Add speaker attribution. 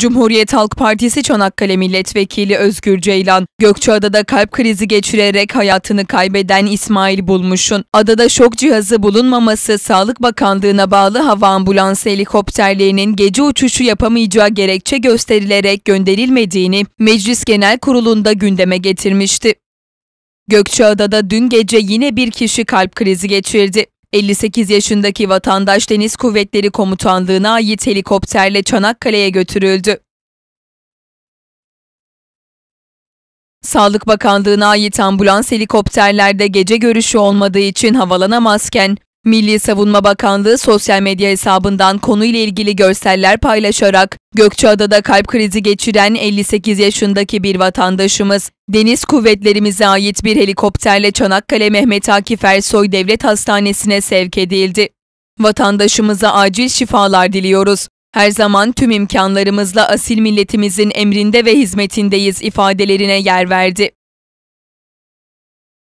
Speaker 1: Cumhuriyet Halk Partisi Çanakkale Milletvekili Özgür Ceylan, Gökçeada'da kalp krizi geçirerek hayatını kaybeden İsmail Bulmuş'un adada şok cihazı bulunmaması Sağlık Bakanlığı'na bağlı hava ambulansı helikopterlerinin gece uçuşu yapamayacağı gerekçe gösterilerek gönderilmediğini Meclis Genel Kurulu'nda gündeme getirmişti. Gökçeada'da dün gece yine bir kişi kalp krizi geçirdi.
Speaker 2: 58 yaşındaki vatandaş Deniz Kuvvetleri Komutanlığı'na ait helikopterle Çanakkale'ye götürüldü. Sağlık Bakanlığı'na ait ambulans helikopterlerde gece görüşü olmadığı için havalanamazken
Speaker 1: Milli Savunma Bakanlığı sosyal medya hesabından konuyla ilgili görseller paylaşarak Gökçeada'da kalp krizi geçiren 58 yaşındaki bir vatandaşımız Deniz Kuvvetlerimize ait bir helikopterle Çanakkale Mehmet Akif Ersoy Devlet Hastanesi'ne sevk edildi. Vatandaşımıza acil şifalar diliyoruz. Her zaman tüm imkanlarımızla asil milletimizin emrinde ve hizmetindeyiz ifadelerine yer verdi.